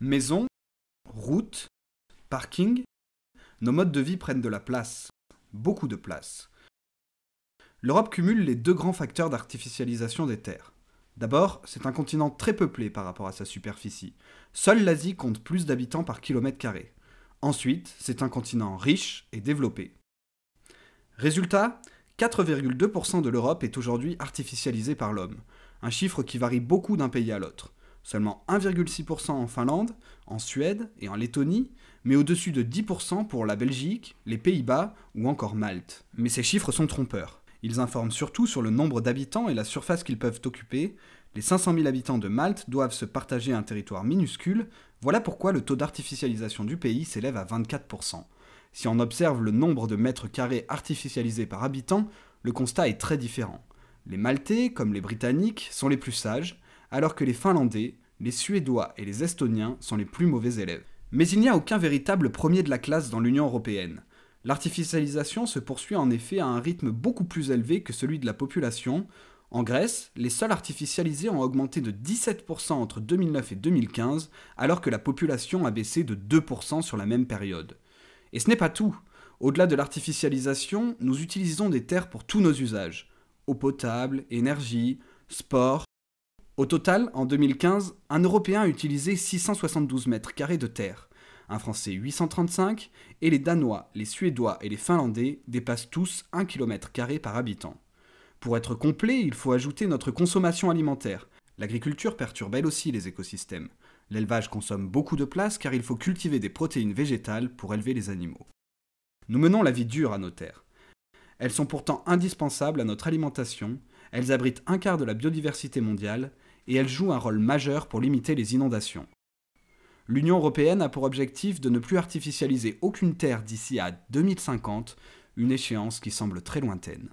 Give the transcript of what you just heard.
Maison, route, parking, nos modes de vie prennent de la place, beaucoup de place. L'Europe cumule les deux grands facteurs d'artificialisation des terres. D'abord, c'est un continent très peuplé par rapport à sa superficie. Seule l'Asie compte plus d'habitants par kilomètre carré. Ensuite, c'est un continent riche et développé. Résultat, 4,2% de l'Europe est aujourd'hui artificialisée par l'homme, un chiffre qui varie beaucoup d'un pays à l'autre seulement 1,6% en Finlande, en Suède et en Lettonie, mais au-dessus de 10% pour la Belgique, les Pays-Bas ou encore Malte. Mais ces chiffres sont trompeurs. Ils informent surtout sur le nombre d'habitants et la surface qu'ils peuvent occuper. Les 500 000 habitants de Malte doivent se partager un territoire minuscule, voilà pourquoi le taux d'artificialisation du pays s'élève à 24%. Si on observe le nombre de mètres carrés artificialisés par habitant, le constat est très différent. Les Maltais, comme les Britanniques, sont les plus sages, alors que les Finlandais, les Suédois et les Estoniens sont les plus mauvais élèves. Mais il n'y a aucun véritable premier de la classe dans l'Union européenne. L'artificialisation se poursuit en effet à un rythme beaucoup plus élevé que celui de la population. En Grèce, les sols artificialisés ont augmenté de 17% entre 2009 et 2015, alors que la population a baissé de 2% sur la même période. Et ce n'est pas tout. Au-delà de l'artificialisation, nous utilisons des terres pour tous nos usages. Eau potable, énergie, sport, au total, en 2015, un Européen a utilisé 672 mètres carrés de terre, un Français 835, et les Danois, les Suédois et les Finlandais dépassent tous 1 km carré par habitant. Pour être complet, il faut ajouter notre consommation alimentaire. L'agriculture perturbe elle aussi les écosystèmes. L'élevage consomme beaucoup de place car il faut cultiver des protéines végétales pour élever les animaux. Nous menons la vie dure à nos terres. Elles sont pourtant indispensables à notre alimentation, elles abritent un quart de la biodiversité mondiale et elle joue un rôle majeur pour limiter les inondations. L'Union européenne a pour objectif de ne plus artificialiser aucune terre d'ici à 2050, une échéance qui semble très lointaine.